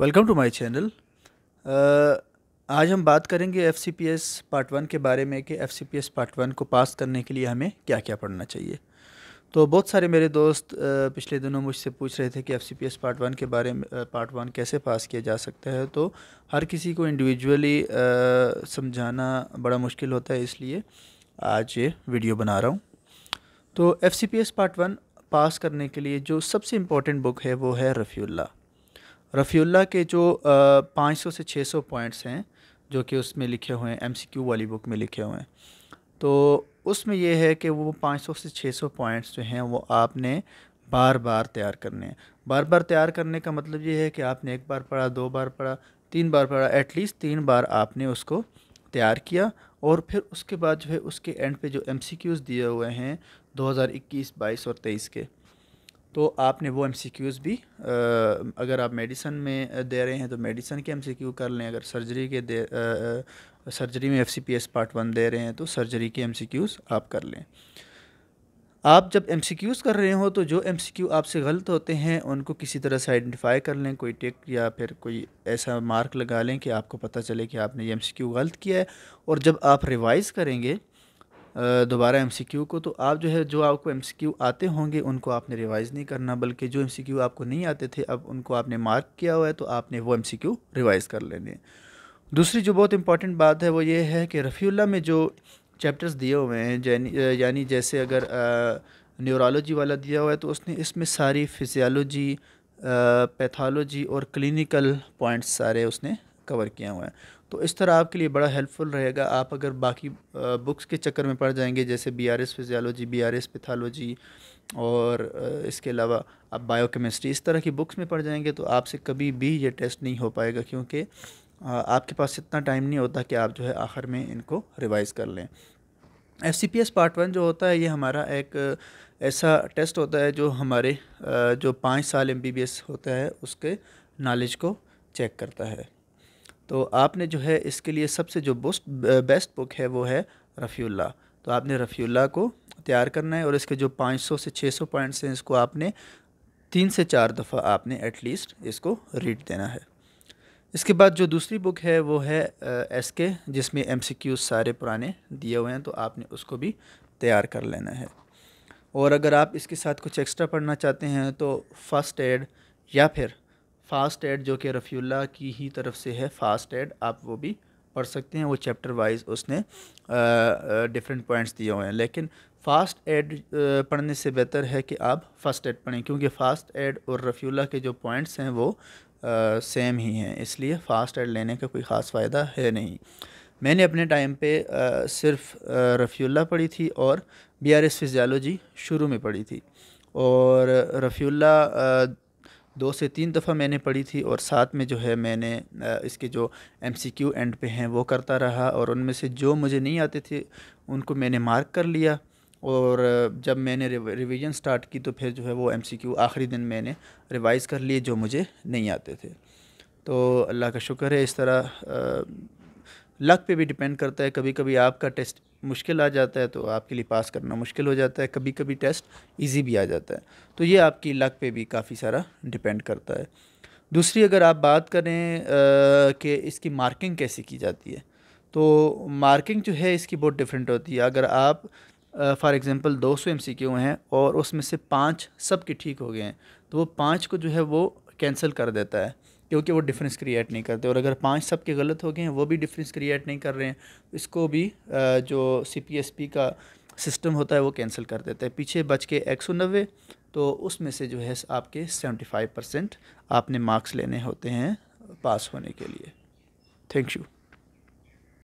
welcome to my channel आज हम बात करेंगे एफ पार्ट वन के बारे में कि एफ पार्ट वन को पास करने के लिए हमें क्या क्या पढ़ना चाहिए तो बहुत सारे मेरे दोस्त uh, पिछले दिनों मुझसे पूछ रहे थे कि एफ पार्ट वन के बारे में पार्ट uh, वन कैसे पास किया जा सकता है तो हर किसी को इंडिविजुअली uh, समझाना बड़ा मुश्किल होता है इसलिए आज ये वीडियो बना रहा हूँ तो एफ पार्ट वन पास करने के लिए जो सबसे इम्पोर्टेंट बुक है वो है रफ़ील्ला रफ़ील्ला के जो पाँच सौ से छः सौ पॉइंट्स हैं जो कि उसमें लिखे हुए हैं एमसीक्यू वाली बुक में लिखे हुए हैं तो उसमें यह है कि वो पाँच सौ से छः सौ पॉइंट्स जो हैं वो आपने बार बार तैयार करने हैं बार बार तैयार करने का मतलब ये है कि आपने एक बार पढ़ा दो बार पढ़ा तीन बार पढ़ा एटलीस्ट तीन बार आपने उसको तैयार किया और फिर उसके बाद जो है उसके एंड पे जो एम दिए हुए हैं 2021, 22 और 23 के तो आपने वो एम भी अगर आप मेडिसन में दे रहे हैं तो मेडिसन के एम कर लें अगर सर्जरी के दे आ, सर्जरी में एफ पार्ट वन दे रहे हैं तो सर्जरी के एम आप कर लें आप जब एम कर रहे हो तो जो एम आपसे गलत होते हैं उनको किसी तरह से आइडेंटिफाई कर लें कोई टिक या फिर कोई ऐसा मार्क लगा लें कि आपको पता चले कि आपने ये एम गलत किया है और जब आप रिवाइज़ करेंगे दोबारा एम को तो आप जो है जो आपको एम आते होंगे उनको आपने रिवाइज़ नहीं करना बल्कि जो एम आपको नहीं आते थे अब उनको आपने मार्क किया हुआ है तो आपने वो एम रिवाइज़ कर लेने दूसरी जो बहुत इंपॉर्टेंट बात है वो ये है कि रफ़ील्ला में जो चैप्टर्स दिए हुए हैं यानी जैसे अगर न्यूरोलॉजी वाला दिया हुआ है तो उसने इसमें सारी फिजियालॉजी पैथोलॉजी और क्लिनिकल पॉइंट्स सारे उसने कवर किया हुआ है तो इस तरह आपके लिए बड़ा हेल्पफुल रहेगा आप अगर बाकी बुक्स के चक्कर में पढ़ जाएंगे जैसे B R S physiology B R S pathology और इसके अलावा आप बायोकेमिस्ट्री इस तरह की बुक्स में पढ़ जाएंगे तो आपसे कभी भी ये टेस्ट नहीं हो पाएगा क्योंकि आपके पास इतना टाइम नहीं होता कि आप जो है आखिर में इनको रिवाइज़ कर लें F C P S part one जो होता है ये हमारा एक ऐसा टेस्ट होता है जो हमारे जो पाँच साल एम बी बी एस होता है उसके नॉलेज को चेक करता है तो आपने जो है इसके लिए सबसे जो बोस्ट बेस्ट बुक है वो है रफ़ील्ला तो आपने रफ़ील्ला को तैयार करना है और इसके जो 500 से 600 पॉइंट्स हैं इसको आपने तीन से चार दफ़ा आपने एटलीस्ट इसको रीड देना है इसके बाद जो दूसरी बुक है वो है एस के जिसमें एम सारे पुराने दिए हुए हैं तो आपने उसको भी तैयार कर लेना है और अगर आप इसके साथ कुछ एक्स्ट्रा पढ़ना चाहते हैं तो फर्स्ट एड या फिर फास्ट एड जो कि रफ़ील्ला की ही तरफ से है फास्ट एड आप वो भी पढ़ सकते हैं वो चैप्टर वाइज उसने डिफरेंट पॉइंट्स दिए हुए हैं लेकिन फ़ास्ट एड पढ़ने से बेहतर है कि आप फर्स्ट एड पढ़ें क्योंकि फ़ास्ट एड और रफ़ील्ला के जो पॉइंट्स हैं वो सेम ही हैं इसलिए फ़ास्ट एड लेने का कोई ख़ास फ़ायदा है नहीं मैंने अपने टाइम पे आ, सिर्फ रफ़ील्ला पढ़ी थी और बी आर एस फिजियालॉजी शुरू में पढ़ी थी और रफ़ील्ला दो से तीन दफ़ा मैंने पढ़ी थी और साथ में जो है मैंने इसके जो एमसीक्यू एंड पे हैं वो करता रहा और उनमें से जो मुझे नहीं आते थे उनको मैंने मार्क कर लिया और जब मैंने रिवीजन स्टार्ट की तो फिर जो है वो एमसीक्यू आखिरी दिन मैंने रिवाइज़ कर लिए जो मुझे नहीं आते थे तो अल्लाह का शुक्र है इस तरह लक पे भी डिपेंड करता है कभी कभी आपका टेस्ट मुश्किल आ जाता है तो आपके लिए पास करना मुश्किल हो जाता है कभी कभी टेस्ट इजी भी आ जाता है तो ये आपकी लक पे भी काफ़ी सारा डिपेंड करता है दूसरी अगर आप बात करें कि इसकी मार्किंग कैसे की जाती है तो मार्किंग जो है इसकी बहुत डिफरेंट होती है अगर आप फॉर एग्ज़ाम्पल दो सौ एम हैं और उसमें से पाँच सब के ठीक हो गए हैं तो वो पाँच को जो है वो कैंसिल कर देता है क्योंकि वो डिफरेंस क्रिएट नहीं करते और अगर पांच के गलत हो गए हैं वो भी डिफरेंस क्रिएट नहीं कर रहे हैं तो इसको भी जो सी का सिस्टम होता है वो कैंसिल कर देता है पीछे बच के एक सौ नब्बे तो उसमें से जो है आपके सेवेंटी फाइव परसेंट आपने मार्क्स लेने होते हैं पास होने के लिए थैंक यू